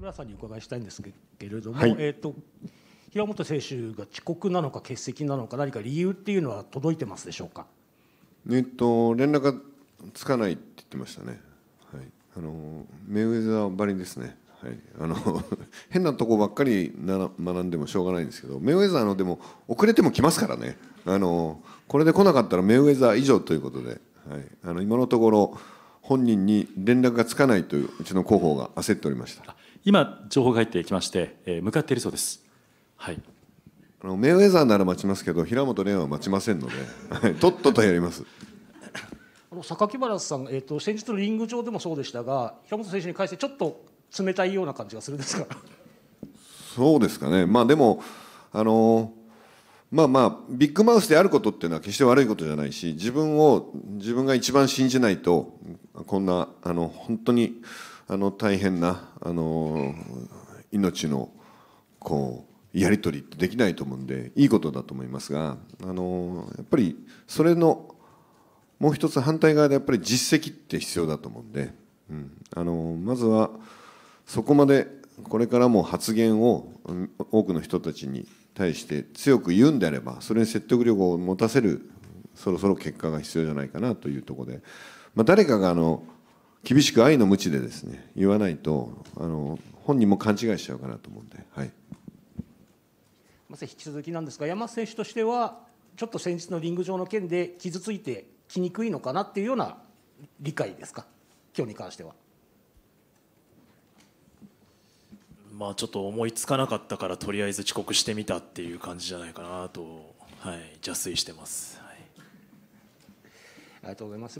村さんにお伺いしたいんですけれども、はい、えーと、平本選手が遅刻なのか欠席なのか何か理由っていうのは届いてますでしょうか、えっと、連絡がつかないって言ってましたね、はい、あのメウェザーばりですね、はい、あの 変なとこばっかりな学んでもしょうがないんですけどメウェザーのでも遅れても来ますからねあのこれで来なかったらメウェザー以上ということで、はい、あの今のところ本人に連絡がつかないといううちの広報が焦っておりました。今、情報が入ってきまして、えー、向かっているそうです。はいあのメイウェザーなら待ちますけど平本蓮は待ちませんのでとっととやります。あの榊原さん、えーと、先日のリング上でもそうでしたが平本選手に関してちょっと冷たいような感じがするんですかそうですかね、まあ、でも、あのまあまあ、ビッグマウスであることっていうのは決して悪いことじゃないし自分を自分が一番信じないとこんなあの本当にあの大変なあの命のこうやり取りってできないと思うんでいいことだと思いますがあのやっぱりそれのもう一つ反対側でやっぱり実績って必要だと思うんで、うん、あのまずはそこまでこれからも発言を多くの人たちに対して強く言うんであればそれに説得力を持たせるそろそろ結果が必要じゃないかなというところでまあ、誰かがあの厳しく愛の無知でですね言わないとあの本人も勘違いしちゃうかなと思うんで、はい、まず引き続きなんですが山瀬選手としてはちょっと先日のリング上の件で傷ついてきにくいのかなっていうような理解ですか今日に関しては。まあ、ちょっと思いつかなかったからとりあえず遅刻してみたっていう感じじゃないかなと、はい、邪推してます。はい、ありがとうございます